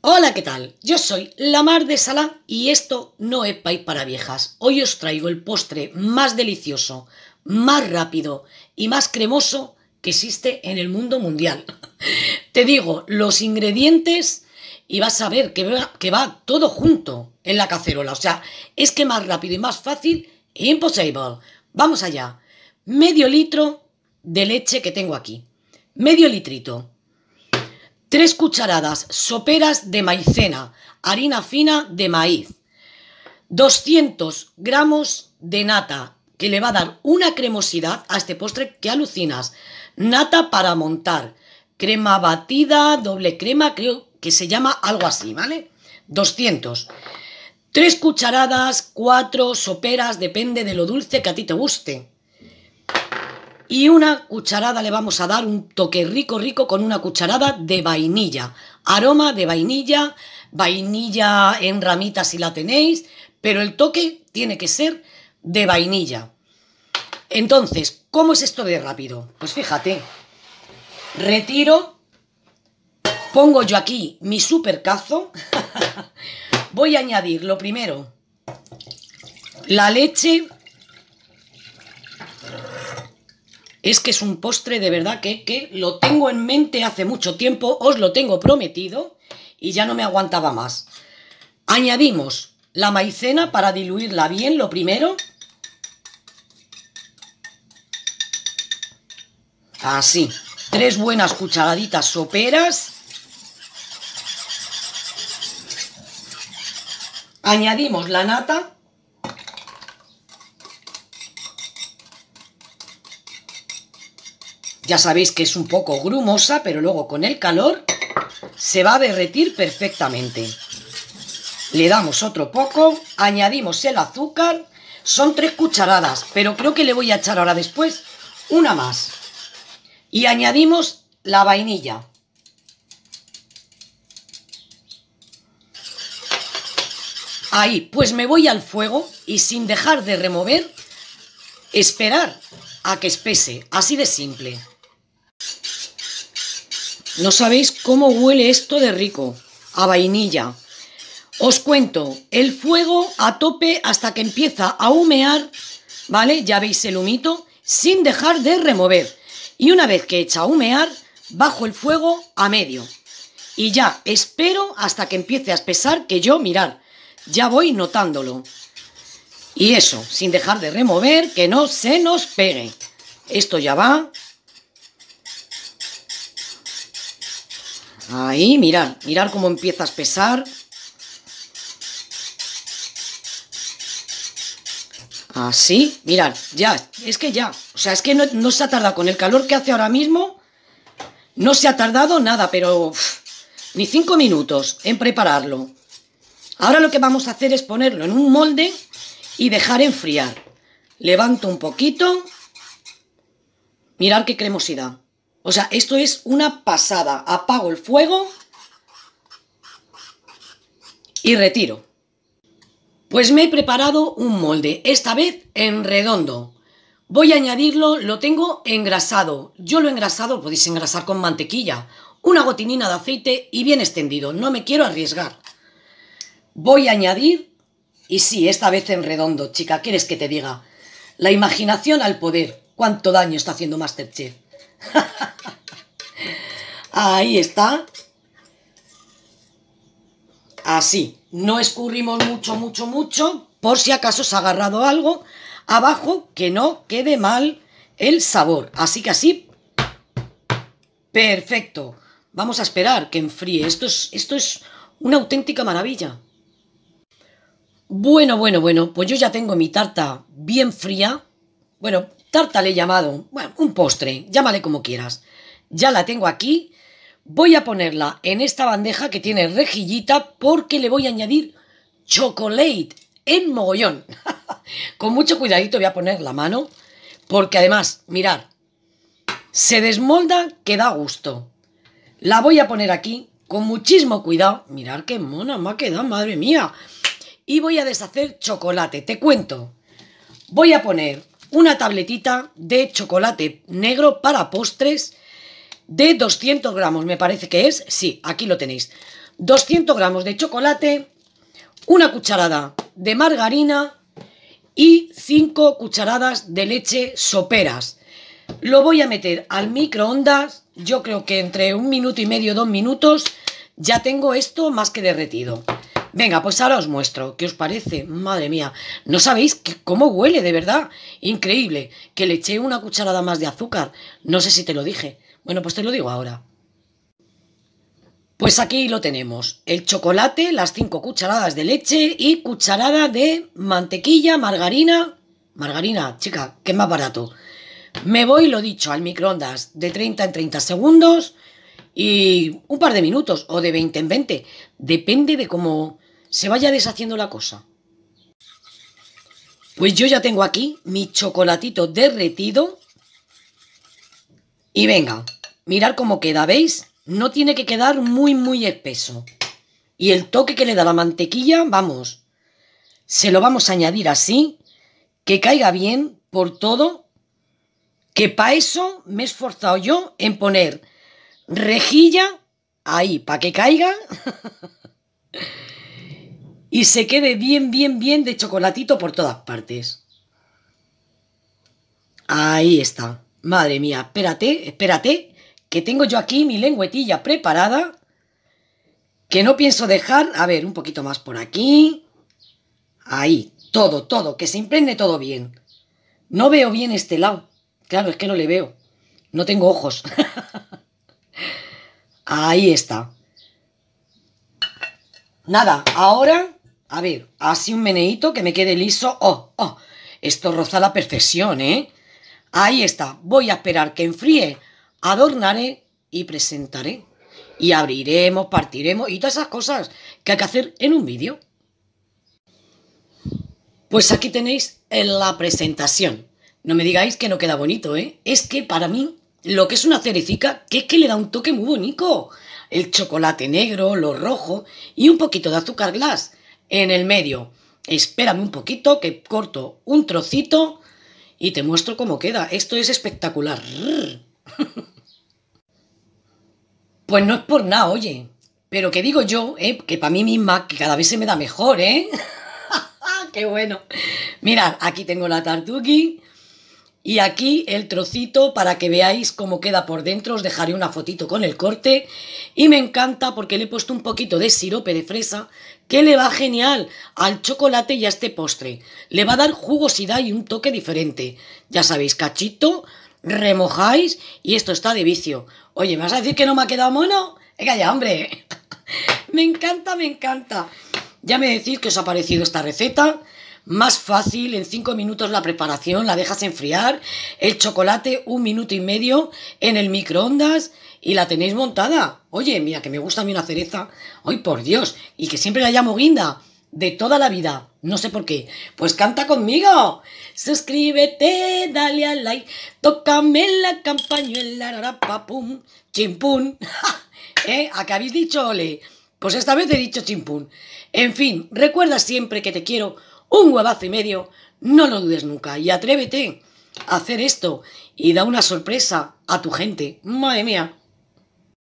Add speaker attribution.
Speaker 1: Hola, ¿qué tal? Yo soy Lamar de Sala y esto no es país para Viejas. Hoy os traigo el postre más delicioso, más rápido y más cremoso que existe en el mundo mundial. Te digo los ingredientes y vas a ver que va, que va todo junto en la cacerola. O sea, es que más rápido y más fácil, imposible. Vamos allá. Medio litro de leche que tengo aquí. Medio litrito 3 cucharadas soperas de maicena, harina fina de maíz, 200 gramos de nata, que le va a dar una cremosidad a este postre que alucinas. Nata para montar, crema batida, doble crema, creo que se llama algo así, ¿vale? 200. 3 cucharadas, 4 soperas, depende de lo dulce que a ti te guste. Y una cucharada le vamos a dar, un toque rico, rico, con una cucharada de vainilla. Aroma de vainilla, vainilla en ramitas si la tenéis, pero el toque tiene que ser de vainilla. Entonces, ¿cómo es esto de rápido? Pues fíjate, retiro, pongo yo aquí mi super cazo, voy a añadir lo primero, la leche Es que es un postre de verdad que, que lo tengo en mente hace mucho tiempo, os lo tengo prometido y ya no me aguantaba más. Añadimos la maicena para diluirla bien, lo primero. Así, tres buenas cucharaditas soperas. Añadimos la nata. Ya sabéis que es un poco grumosa, pero luego con el calor se va a derretir perfectamente. Le damos otro poco, añadimos el azúcar, son tres cucharadas, pero creo que le voy a echar ahora después una más. Y añadimos la vainilla. Ahí, pues me voy al fuego y sin dejar de remover, esperar a que espese, así de simple. No sabéis cómo huele esto de rico, a vainilla. Os cuento, el fuego a tope hasta que empieza a humear, ¿vale? Ya veis el humito, sin dejar de remover. Y una vez que echa a humear, bajo el fuego a medio. Y ya espero hasta que empiece a espesar que yo mirar. Ya voy notándolo. Y eso, sin dejar de remover, que no se nos pegue. Esto ya va, Ahí, mirad, mirad cómo empieza a espesar. Así, mirad, ya, es que ya. O sea, es que no, se ha tardado. Con el calor que hace ahora mismo, no se ha tardado nada, pero ni cinco minutos en prepararlo. Ahora lo que vamos a hacer es ponerlo en un molde y dejar enfriar. Levanto un poquito. Mirad qué cremosidad. O sea, esto es una pasada. Apago el fuego y retiro. Pues me he preparado un molde, esta vez en redondo. Voy a añadirlo, lo tengo engrasado. Yo lo he engrasado, podéis engrasar con mantequilla, una gotinina de aceite y bien extendido, no me quiero arriesgar. Voy a añadir, y sí, esta vez en redondo, chica, ¿quieres que te diga? La imaginación al poder, cuánto daño está haciendo Masterchef. Ahí está. Así. No escurrimos mucho, mucho, mucho, por si acaso se ha agarrado algo abajo que no quede mal el sabor. Así que así, perfecto. Vamos a esperar que enfríe. Esto es, esto es una auténtica maravilla. Bueno, bueno, bueno, pues yo ya tengo mi tarta bien fría. Bueno, tarta le he llamado, bueno, un postre, llámale como quieras ya la tengo aquí. Voy a ponerla en esta bandeja que tiene rejillita porque le voy a añadir chocolate en mogollón. Con mucho cuidadito voy a poner la mano porque además, mirar, se desmolda que da gusto. La voy a poner aquí con muchísimo cuidado. Mirad qué mona me ha quedado, madre mía. Y voy a deshacer chocolate, te cuento. Voy a poner una tabletita de chocolate negro para postres de 200 gramos, me parece que es. Sí, aquí lo tenéis. 200 gramos de chocolate, una cucharada de margarina y 5 cucharadas de leche soperas. Lo voy a meter al microondas, yo creo que entre un minuto y medio, dos minutos, ya tengo esto más que derretido. Venga, pues ahora os muestro. ¿Qué os parece? Madre mía. No sabéis cómo huele, de verdad. Increíble. Que le eché una cucharada más de azúcar. No sé si te lo dije. Bueno, pues te lo digo ahora. Pues aquí lo tenemos. El chocolate, las 5 cucharadas de leche y cucharada de mantequilla, margarina. Margarina, chica, que es más barato. Me voy, lo dicho, al microondas de 30 en 30 segundos y un par de minutos o de 20 en 20. Depende de cómo se vaya deshaciendo la cosa. Pues yo ya tengo aquí mi chocolatito derretido. Y venga, Mirad cómo queda, ¿veis? No tiene que quedar muy, muy espeso. Y el toque que le da la mantequilla, vamos, se lo vamos a añadir así, que caiga bien por todo, que para eso me he esforzado yo en poner rejilla ahí, para que caiga y se quede bien, bien, bien de chocolatito por todas partes. Ahí está. Madre mía, espérate, espérate, que tengo yo aquí mi lengüetilla preparada, que no pienso dejar, a ver, un poquito más por aquí, ahí, todo, todo, que se impregne todo bien. No veo bien este lado, claro, es que no le veo, no tengo ojos. ahí está. Nada, ahora, a ver, así un meneito que me quede liso, oh, oh, esto roza la perfección, ¿eh? Ahí está, voy a esperar que enfríe adornaré y presentaré. Y abriremos, partiremos y todas esas cosas que hay que hacer en un vídeo. Pues aquí tenéis eh, la presentación. No me digáis que no queda bonito, ¿eh? Es que para mí lo que es una cerecica, que es que le da un toque muy bonito. El chocolate negro, lo rojo y un poquito de azúcar glass en el medio. Espérame un poquito que corto un trocito y te muestro cómo queda. Esto es espectacular pues no es por nada, oye. Pero que digo yo, eh, que para mí misma, que cada vez se me da mejor, ¿eh? ¡Qué bueno! Mirad, aquí tengo la tartuki y aquí el trocito para que veáis cómo queda por dentro. Os dejaré una fotito con el corte. Y me encanta porque le he puesto un poquito de sirope de fresa que le va genial al chocolate y a este postre. Le va a dar jugosidad y un toque diferente. Ya sabéis, cachito, remojáis y esto está de vicio. Oye, ¿me vas a decir que no me ha quedado mono? que eh, ya, hombre. me encanta, me encanta. Ya me decís que os ha parecido esta receta. Más fácil, en 5 minutos la preparación, la dejas enfriar, el chocolate un minuto y medio en el microondas y la tenéis montada. Oye, mira que me gusta a mí una cereza. Ay, por Dios, y que siempre la llamo guinda, de toda la vida. No sé por qué. Pues canta conmigo. Suscríbete, dale al like, tócame la campañuela, rapapum, chimpún. ¿Eh? ¿A qué habéis dicho ole? Pues esta vez he dicho chimpún. En fin, recuerda siempre que te quiero un huevazo y medio, no lo dudes nunca y atrévete a hacer esto y da una sorpresa a tu gente. Madre mía.